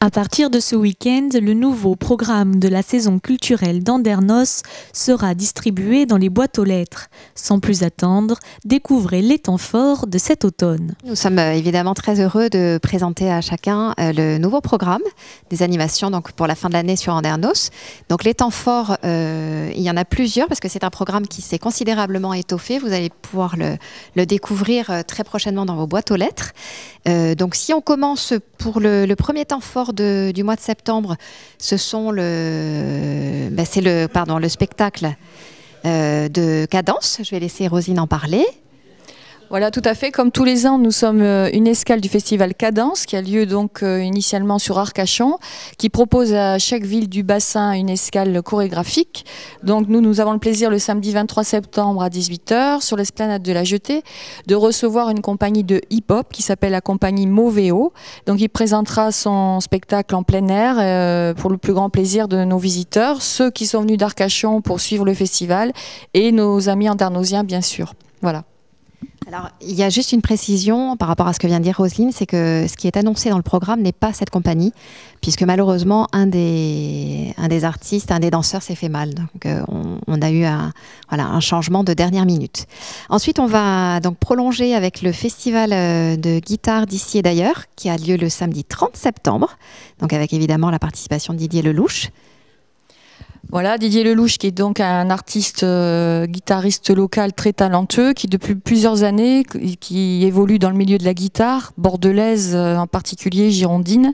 À partir de ce week-end, le nouveau programme de la saison culturelle d'Andernos sera distribué dans les boîtes aux lettres. Sans plus attendre, découvrez les temps forts de cet automne. Nous sommes euh, évidemment très heureux de présenter à chacun euh, le nouveau programme des animations donc pour la fin de l'année sur Andernos. Donc les temps forts, euh, il y en a plusieurs parce que c'est un programme qui s'est considérablement étoffé. Vous allez pouvoir le, découvrir très prochainement dans vos boîtes aux lettres. donc si on commence pour le premier temps fort du mois de septembre, ce sont le, ben, c'est le, pardon, le spectacle euh, de Cadence. Je vais laisser Rosine en parler. Voilà, tout à fait. Comme tous les ans, nous sommes euh, une escale du festival Cadence, qui a lieu donc euh, initialement sur Arcachon, qui propose à chaque ville du bassin une escale chorégraphique. Donc nous, nous avons le plaisir le samedi 23 septembre à 18h, sur l'esplanade de la Jetée, de recevoir une compagnie de hip-hop qui s'appelle la compagnie Moveo. Donc il présentera son spectacle en plein air euh, pour le plus grand plaisir de nos visiteurs, ceux qui sont venus d'Arcachon pour suivre le festival et nos amis andarnosiens, bien sûr. Voilà. Alors, il y a juste une précision par rapport à ce que vient de dire Roselyne, c'est que ce qui est annoncé dans le programme n'est pas cette compagnie, puisque malheureusement, un des, artistes, un des danseurs s'est fait mal. Donc, euh, on, a eu un, un changement de dernière minute. Ensuite, on va donc prolonger avec le festival euh, de guitare d'ici et d'ailleurs, qui a lieu le samedi 30 septembre, donc avec évidemment la participation de Didier Lelouch. Voilà, Didier Lelouch, qui est donc un artiste euh, guitariste local très talentueux, qui depuis plusieurs années, qui évolue dans le milieu de la guitare, bordelaise euh, en particulier, girondine,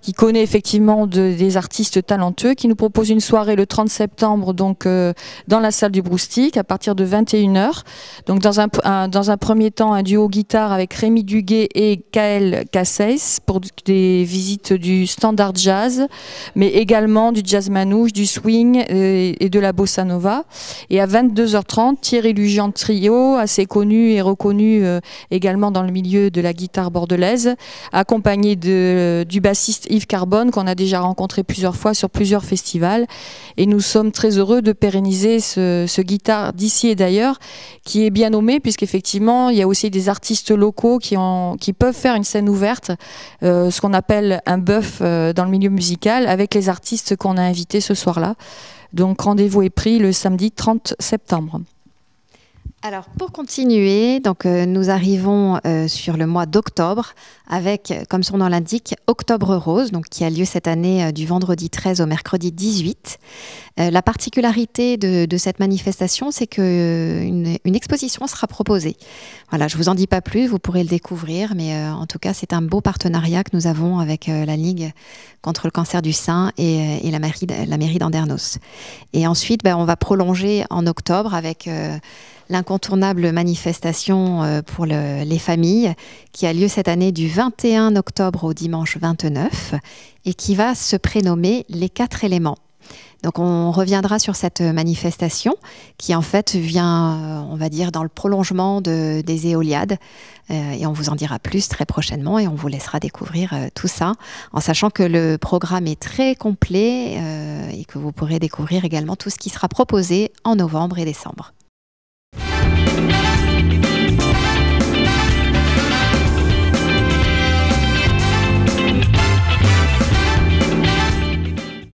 qui connaît effectivement des artistes talentueux, qui nous propose une soirée le 30 septembre, donc euh, dans la salle du Broustic, à partir de 21h. Donc dans un, dans un premier temps, un duo guitare avec Rémi Duguet et Kael Cassès pour des visites du standard jazz, mais également du jazz manouche, du swing, et, de la bossa nova. Et à 22h30, Thierry Lugian Trio, assez connu et reconnu euh, également dans le milieu de la guitare bordelaise, accompagné du bassiste Yves Carbone qu'on a déjà rencontré plusieurs fois sur plusieurs festivals. Et nous sommes très heureux de pérenniser ce, guitare d'ici et d'ailleurs qui est bien nommé puisqu'effectivement, il y a aussi des artistes locaux qui, peuvent faire une scène ouverte, euh, ce qu'on appelle un bœuf euh, dans le milieu musical, avec les artistes qu'on a invités ce soir-là. Donc rendez-vous est pris le samedi 30 septembre. Alors pour continuer, donc euh, nous arrivons euh, sur le mois d'octobre avec, euh, comme son nom l'indique, Octobre Rose, donc qui a lieu cette année du vendredi 13 au mercredi 18. la particularité de, cette manifestation, c'est que une, exposition sera proposée. Voilà, je vous en dis pas plus, vous pourrez le découvrir, mais en tout cas c'est un beau partenariat que nous avons avec la Ligue contre le cancer du sein et, la mairie, d'Andernos. Et ensuite, ben, on va prolonger en octobre avec l'incontournable manifestation euh, pour les familles qui a lieu cette année du 21 octobre au dimanche 29 et qui va se prénommer Les Quatre éléments. Donc on reviendra sur cette manifestation qui en fait vient, euh, on va dire, dans le prolongement de, des éoliades. Euh, et on vous en dira plus très prochainement et on vous laissera découvrir tout ça en sachant que le programme est très complet et que vous pourrez découvrir également tout ce qui sera proposé en novembre et décembre.